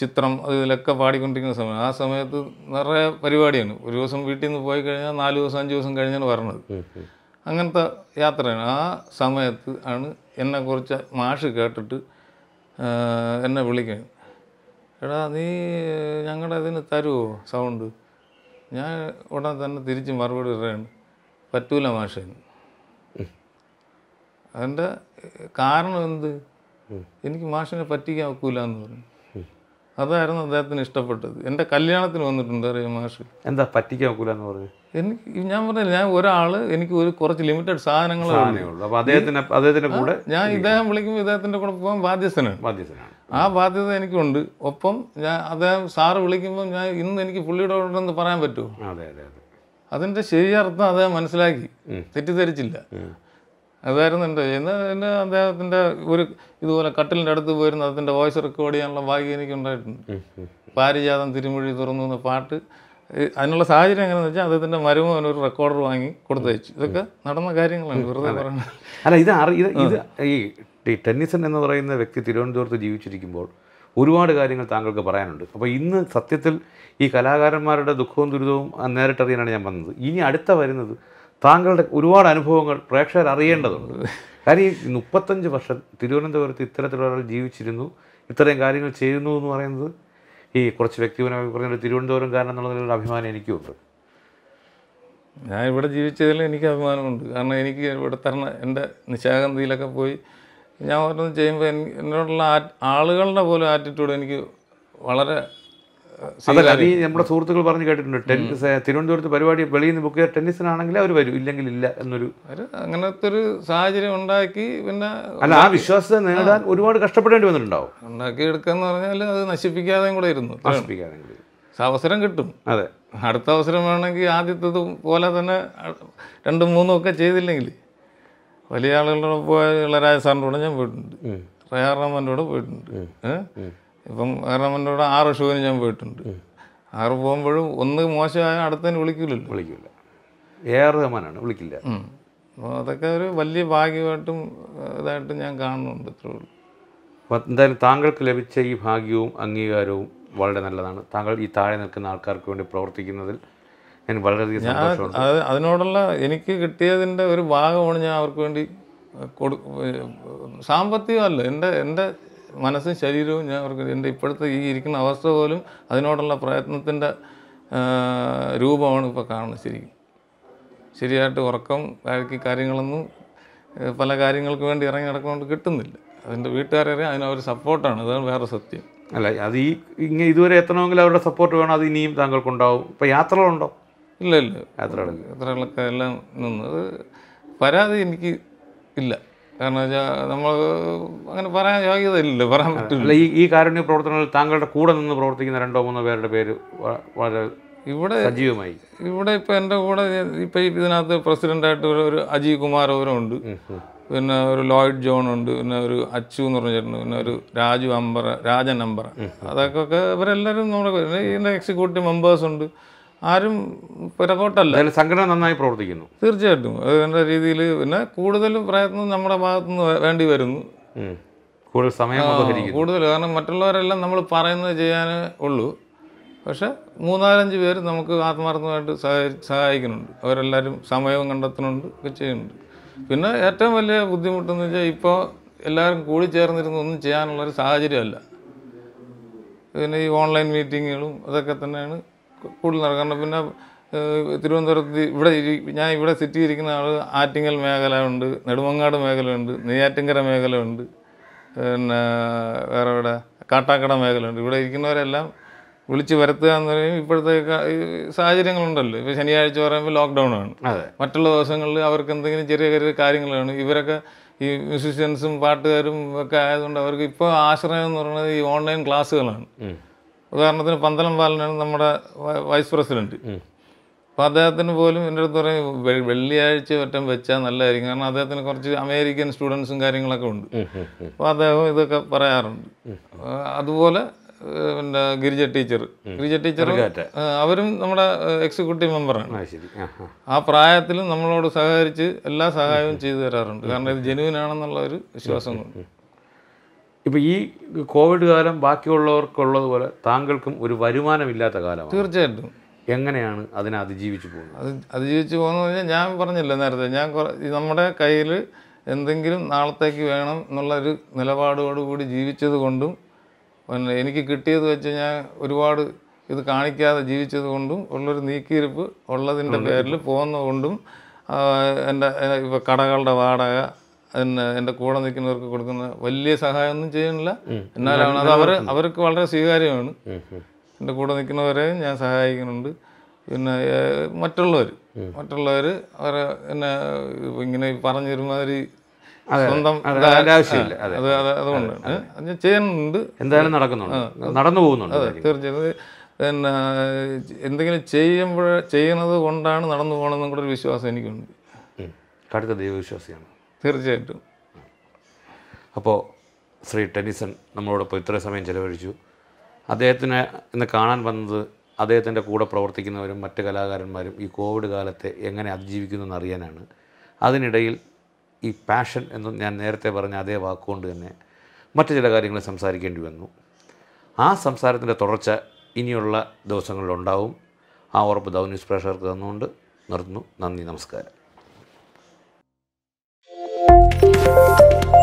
ചിത്രം അതിലൊക്കെ പാടിക്കൊണ്ടിരിക്കുന്ന സമയം ആ സമയത്ത് നിറയെ പരിപാടിയാണ് ഒരു ദിവസം വീട്ടിൽ നിന്ന് പോയി കഴിഞ്ഞാൽ നാല് ദിവസം അഞ്ച് ദിവസം കഴിഞ്ഞാണ് വരണത് അങ്ങനത്തെ യാത്രയാണ് ആ സമയത്ത് ആണ് എന്നെക്കുറിച്ച് മാഷ് കേട്ടിട്ട് എന്നെ വിളിക്കുന്നത് എടാ നീ ഞങ്ങളുടെ ഇതിന് തരുമോ സൗണ്ട് ഞാൻ ഉടൻ തന്നെ തിരിച്ച് മറുപടി പറയുന്നു പറ്റൂല മാഷേന്ന് അതിൻ്റെ കാരണം എന്ത് എനിക്ക് മാഷിനെ പറ്റിക്കാൻ ഒക്കൂല എന്ന് പറഞ്ഞു അതായിരുന്നു അദ്ദേഹത്തിന് ഇഷ്ടപ്പെട്ടത് എൻ്റെ കല്യാണത്തിന് വന്നിട്ടുണ്ട് അറിയാം മാഷ് എന്താ പറ്റിക്കാൻ ഒക്കൂല എന്ന് പറഞ്ഞു എനിക്ക് ഞാൻ പറഞ്ഞില്ല ഞാൻ ഒരാൾ എനിക്ക് ഒരു കുറച്ച് ലിമിറ്റഡ് സാധനങ്ങളേ ഉള്ളൂ അദ്ദേഹത്തിന്റെ കൂടെ ഞാൻ ഇദ്ദേഹം വിളിക്കുമ്പോൾ ഇദ്ദേഹത്തിന്റെ കൂടെ പോകാൻ ബാധ്യസ്ഥനാണ് ബാധ്യസ്ഥനാണ് ആ ബാധ്യത എനിക്കുണ്ട് ഒപ്പം ഞാൻ അദ്ദേഹം സാറ് വിളിക്കുമ്പോൾ ഞാൻ ഇന്ന് എനിക്ക് പുള്ളിയുടെ ഉണ്ടെന്ന് പറയാൻ പറ്റുമോ അതെ അതെ അതെ അതിൻ്റെ ശരിയർത്ഥം അദ്ദേഹം മനസ്സിലാക്കി തെറ്റിദ്ധരിച്ചില്ല അതായിരുന്നു എൻ്റെ എന്നാൽ എൻ്റെ അദ്ദേഹത്തിൻ്റെ ഒരു ഇതുപോലെ കട്ടിലിൻ്റെ അടുത്ത് പോയിരുന്ന അതിൻ്റെ വോയിസ് റെക്കോർഡ് ചെയ്യാനുള്ള ഭാഗ്യം എനിക്കുണ്ടായിട്ടുണ്ട് പാരിജാതം തിരുമൊഴി തുറന്നു എന്ന പാട്ട് അതിനുള്ള സാഹചര്യം എങ്ങനെയാണെന്ന് വെച്ചാൽ അദ്ദേഹത്തിൻ്റെ മരുമോ ഒരു റെക്കോർഡർ വാങ്ങി കൊടുത്തയച്ചു ഇതൊക്കെ നടന്ന കാര്യങ്ങളാണ് വെറുതെ പറയുന്നത് അല്ല ഇത് ഇത് ഈ ഈ ടെന്നിസൺ എന്ന് പറയുന്ന വ്യക്തി തിരുവനന്തപുരത്ത് ജീവിച്ചിരിക്കുമ്പോൾ ഒരുപാട് കാര്യങ്ങൾ താങ്കൾക്ക് പറയാനുണ്ട് അപ്പോൾ ഇന്ന് സത്യത്തിൽ ഈ കലാകാരന്മാരുടെ ദുഃഖവും ദുരിതവും നേരിട്ടറിയാനാണ് ഞാൻ വന്നത് ഇനി അടുത്ത വരുന്നത് താങ്കളുടെ ഒരുപാട് അനുഭവങ്ങൾ പ്രേക്ഷകർ അറിയേണ്ടതുണ്ട് കാര്യം ഈ മുപ്പത്തഞ്ച് വർഷം തിരുവനന്തപുരത്ത് ഇത്തരത്തിലൊരാൾ ജീവിച്ചിരുന്നു ഇത്രയും കാര്യങ്ങൾ ചെയ്യുന്നു എന്ന് പറയുന്നത് ഈ കുറച്ച് വ്യക്തിപരമായി പറഞ്ഞ തിരുവനന്തപുരം കാരണം ഒരു അഭിമാനം എനിക്കുമുണ്ട് ഞാൻ ഇവിടെ ജീവിച്ചതിൽ എനിക്ക് അഭിമാനമുണ്ട് കാരണം എനിക്ക് ഇവിടെ തരണ എൻ്റെ നിശാഗന്ധിയിലൊക്കെ പോയി ഞാൻ ഓരോന്ന് ചെയ്യുമ്പോൾ എന്നോടുള്ള ആളുകളുടെ പോലും ആറ്റിറ്റ്യൂഡ് എനിക്ക് വളരെ അതല്ല ഈ നമ്മുടെ സുഹൃത്തുക്കൾ പറഞ്ഞ് കേട്ടിട്ടുണ്ട് ടെന്നീസ് തിരുവനന്തപുരത്ത് പരിപാടി വെളിയിൽ നിന്ന് ബുക്ക് ചെയ്ത ടെന്നീസിനാണെങ്കിൽ അവർ വരും ഇല്ലെങ്കിൽ ഇല്ല എന്നൊരു അങ്ങനത്തെ ഒരു സാഹചര്യം ഉണ്ടാക്കി പിന്നെ അല്ല ആ വിശ്വാസത്തെ നേടാൻ ഒരുപാട് കഷ്ടപ്പെടേണ്ടി വന്നിട്ടുണ്ടാവും ഉണ്ടാക്കിയെടുക്കാന്ന് പറഞ്ഞാൽ അത് നശിപ്പിക്കാതെയും കൂടെ ഇരുന്നു അവസരം കിട്ടും അതെ അടുത്ത അവസരം വേണമെങ്കിൽ ആദ്യത്തത് പോലെ തന്നെ രണ്ടും മൂന്നും ഒക്കെ ചെയ്തില്ലെങ്കിൽ വലിയ ആളുകളുടെ പോയുള്ള രാജസ്ഥാനിലൂടെ ഞാൻ പോയിട്ടുണ്ട് റയാർണമെൻറ്റോടെ പോയിട്ടുണ്ട് ഇപ്പം റയാർണമെൻറ്റോടെ ആറ് ഷൂവിന് ഞാൻ പോയിട്ടുണ്ട് ആറ് പോകുമ്പോഴും ഒന്ന് മോശമായ അടുത്തതിന് വിളിക്കില്ലല്ലോ വിളിക്കില്ല ഏറെമാനാണ് വിളിക്കില്ല അപ്പോൾ അതൊക്കെ ഒരു വലിയ ഭാഗ്യമായിട്ടും ഇതായിട്ടും ഞാൻ കാണുന്നുണ്ട് ഇത്രേ ഉള്ളൂ എന്തായാലും താങ്കൾക്ക് ലഭിച്ച ഈ ഭാഗ്യവും അംഗീകാരവും വളരെ നല്ലതാണ് താങ്കൾ ഈ താഴെ നിൽക്കുന്ന ആൾക്കാർക്ക് വേണ്ടി പ്രവർത്തിക്കുന്നതിൽ ഞാൻ വളരെയധികം അത് അതിനോടുള്ള എനിക്ക് കിട്ടിയതിൻ്റെ ഒരു ഭാഗമാണ് ഞാൻ അവർക്ക് വേണ്ടി കൊടു സാമ്പത്തികമല്ല എൻ്റെ എൻ്റെ മനസ്സും ശരീരവും ഞാൻ അവർക്ക് എൻ്റെ ഇപ്പോഴത്തെ ഈ ഇരിക്കുന്ന അവസ്ഥ പോലും അതിനോടുള്ള പ്രയത്നത്തിൻ്റെ രൂപമാണ് ഇപ്പോൾ കാണുന്നത് ശരിക്കും ശരിയായിട്ട് ഉറക്കം ബാക്കി കാര്യങ്ങളൊന്നും പല കാര്യങ്ങൾക്ക് വേണ്ടി ഇറങ്ങി നടക്കുന്നതുകൊണ്ട് കിട്ടുന്നില്ല അതിൻ്റെ വീട്ടുകാരെ അതിനവർ സപ്പോർട്ടാണ് അതാണ് വേറെ സത്യം അല്ല അത് ഈ ഇങ്ങനെ ഇതുവരെ എത്തണമെങ്കിൽ അവരുടെ സപ്പോർട്ട് വേണം അത് ഇനിയും താങ്കൾക്കുണ്ടാവും ഇപ്പോൾ യാത്രകളുണ്ടോ ഇല്ല ഇല്ല യാത്രകളൊക്കെ എല്ലാം നിന്ന് അത് പരാതി എനിക്ക് ഇല്ല കാരണം വെച്ചാൽ നമ്മൾ അങ്ങനെ പറയാൻ യോഗ്യതയില്ലല്ലോ പറയാൻ പറ്റില്ല ഈ ഈ കാരുണ്യ പ്രവർത്തനങ്ങളിൽ താങ്കളുടെ കൂടെ നിന്ന് പ്രവർത്തിക്കുന്ന രണ്ടോ മൂന്നോ പേരുടെ പേര് വളരെ ഇവിടെ സജീവമായി ഇവിടെ ഇപ്പം എൻ്റെ കൂടെ ഇപ്പം ഇതിനകത്ത് പ്രസിഡൻ്റായിട്ട് ഒരു ഒരു അജയ് കുമാർ ഉണ്ട് പിന്നെ ഒരു ലോയിഡ് ജോൺ ഉണ്ട് പിന്നെ ഒരു അച്ചു എന്ന് പറഞ്ഞ ചേട്ടൻ പിന്നെ ഒരു രാജു അമ്പറ രാജൻ അമ്പറ അതൊക്കെ ഇവരെല്ലാവരും നമ്മുടെ ഇതിൻ്റെ എക്സിക്യൂട്ടീവ് മെമ്പേഴ്സ് ഉണ്ട് ആരും പിറകോട്ടല്ല സംഘടന നന്നായി പ്രവർത്തിക്കുന്നു തീർച്ചയായിട്ടും അതിൻ്റെ രീതിയിൽ പിന്നെ കൂടുതൽ പ്രയത്നം നമ്മുടെ ഭാഗത്തുനിന്ന് വേണ്ടി വരുന്നു കൂടുതൽ സമയം കൂടുതൽ കാരണം മറ്റുള്ളവരെല്ലാം നമ്മൾ പറയുന്നത് ചെയ്യാനേ ഉള്ളൂ പക്ഷെ മൂന്നാലഞ്ച് പേര് നമുക്ക് ആത്മാർത്ഥമായിട്ട് സഹായിക്കുന്നുണ്ട് അവരെല്ലാവരും സമയവും കണ്ടെത്തുന്നുണ്ട് ഒക്കെ ചെയ്യുന്നുണ്ട് പിന്നെ ഏറ്റവും വലിയ ബുദ്ധിമുട്ടെന്ന് വെച്ചാൽ ഇപ്പോൾ എല്ലാവരും കൂടി ചേർന്നിരുന്ന് ഒന്നും ചെയ്യാനുള്ളൊരു സാഹചര്യമല്ല പിന്നെ ഈ ഓൺലൈൻ മീറ്റിങ്ങുകളും അതൊക്കെ തന്നെയാണ് കൂടുതൽ കാരണം പിന്നെ തിരുവനന്തപുരത്ത് ഇവിടെ ഞാൻ ഇവിടെ സിറ്റി ഇരിക്കുന്ന ആൾ ആറ്റിങ്ങൽ മേഖല ഉണ്ട് നെടുമങ്ങാട് മേഖലയുണ്ട് നെയ്യാറ്റിങ്കര മേഖലയുണ്ട് പിന്നെ വേറെ ഇവിടെ കാട്ടാക്കട മേഖലയുണ്ട് ഇവിടെ ഇരിക്കുന്നവരെല്ലാം വിളിച്ച് വരുത്തുക എന്ന് പറയും ഇപ്പോഴത്തെ സാഹചര്യങ്ങളുണ്ടല്ലോ ഇപ്പോൾ ശനിയാഴ്ച പറയുമ്പോൾ ലോക്ക്ഡൗൺ ആണ് മറ്റുള്ള ദിവസങ്ങളിൽ അവർക്ക് എന്തെങ്കിലും ചെറിയ ചെറിയ കാര്യങ്ങളാണ് ഇവരൊക്കെ ഈ മ്യൂസിഷ്യൻസും പാട്ടുകാരും ഒക്കെ ആയതുകൊണ്ട് അവർക്ക് ഇപ്പോൾ ആശ്രയം എന്ന് പറയുന്നത് ഈ ഓൺലൈൻ ക്ലാസ്സുകളാണ് ഉദാഹരണത്തിന് പന്തളം ബാലനാണ് നമ്മുടെ വൈസ് പ്രസിഡന്റ് അപ്പോൾ അദ്ദേഹത്തിന് പോലും എൻ്റെ അടുത്ത് പറയും വെള്ളിയാഴ്ച ഒറ്റം വെച്ചാൽ നല്ലതായിരിക്കും കാരണം അദ്ദേഹത്തിന് കുറച്ച് അമേരിക്കൻ സ്റ്റുഡൻസും കാര്യങ്ങളൊക്കെ ഉണ്ട് അപ്പോൾ അദ്ദേഹം ഇതൊക്കെ പറയാറുണ്ട് അതുപോലെ പിന്നെ ഗിരിജ ടീച്ചർ ഗിരിജ ടീച്ചർ അവരും നമ്മുടെ എക്സിക്യൂട്ടീവ് മെമ്പറാണ് ആ പ്രായത്തിലും നമ്മളോട് സഹകരിച്ച് എല്ലാ സഹായവും ചെയ്തു തരാറുണ്ട് കാരണം ഇത് ജെനുവിൻ ആണെന്നുള്ള ഒരു വിശ്വാസം കൊണ്ട് ഇപ്പോൾ ഈ കോവിഡ് കാലം ബാക്കിയുള്ളവർക്കുള്ളതുപോലെ താങ്കൾക്കും ഒരു വരുമാനമില്ലാത്ത കാലമാണ് തീർച്ചയായിട്ടും എങ്ങനെയാണ് അതിനെ അതിജീവിച്ച് പോകുന്നത് അത് അതിജീവിച്ച് പോകുന്നത് പറഞ്ഞാൽ ഞാൻ പറഞ്ഞില്ല നേരത്തെ ഞാൻ നമ്മുടെ കയ്യിൽ എന്തെങ്കിലും നാളത്തേക്ക് വേണം എന്നുള്ള ഒരു നിലപാടോടുകൂടി ജീവിച്ചത് കൊണ്ടും പിന്നെ എനിക്ക് കിട്ടിയത് വെച്ച് ഞാൻ ഒരുപാട് ഇത് കാണിക്കാതെ ജീവിച്ചത് കൊണ്ടും ഉള്ളൊരു നീക്കിയിരിപ്പ് ഉള്ളതിൻ്റെ പേരിൽ പോകുന്നതുകൊണ്ടും എൻ്റെ ഇപ്പോൾ കടകളുടെ വാടക എന്റെ കൂടെ നിൽക്കുന്നവർക്ക് കൊടുക്കുന്ന വലിയ സഹായമൊന്നും ചെയ്യണില്ല എന്നാലാണ് അത് അവർ അവർക്ക് വളരെ സ്വീകാര്യമാണ് എൻ്റെ കൂടെ നിൽക്കുന്നവരെ ഞാൻ സഹായിക്കുന്നുണ്ട് പിന്നെ മറ്റുള്ളവർ മറ്റുള്ളവർ അവരെ എന്നെ ഇങ്ങനെ പറഞ്ഞൊരുമാതിരി സ്വന്തം ആവശ്യമില്ല അത് ഞാൻ ചെയ്യുന്നുണ്ട് എന്തായാലും നടക്കുന്നുണ്ട് നടന്നു പോകുന്നുണ്ട് തീർച്ചയായും പിന്നെ എന്തെങ്കിലും ചെയ്യുമ്പോൾ ചെയ്യുന്നത് കൊണ്ടാണ് നടന്നു പോകണമെന്നും കൂടെ ഒരു വിശ്വാസം എനിക്കുണ്ട് കടുത്ത ദൈവവിശ്വാസിയാണ് തീർച്ചയായിട്ടും അപ്പോൾ ശ്രീ ടെനിസൺ നമ്മളോടൊപ്പം ഇത്ര സമയം ചിലവഴിച്ചു അദ്ദേഹത്തിനെ ഇന്ന് കാണാൻ വന്നത് അദ്ദേഹത്തിൻ്റെ കൂടെ പ്രവർത്തിക്കുന്നവരും മറ്റ് കലാകാരന്മാരും ഈ കോവിഡ് കാലത്തെ എങ്ങനെ അതിജീവിക്കുന്നു എന്നറിയാനാണ് അതിനിടയിൽ ഈ പാഷൻ എന്ന് ഞാൻ നേരത്തെ പറഞ്ഞ അതേ വാക്കുകൊണ്ട് തന്നെ മറ്റു ചില കാര്യങ്ങൾ സംസാരിക്കേണ്ടി വന്നു ആ സംസാരത്തിൻ്റെ തുടർച്ച ഇനിയുള്ള ദിവസങ്ങളിലുണ്ടാവും ആ ഉറപ്പ് ദൗ ന്യൂസ് പ്രേക്ഷകർക്ക് തന്നുകൊണ്ട് നിർത്തുന്നു നന്ദി നമസ്കാരം Thank you.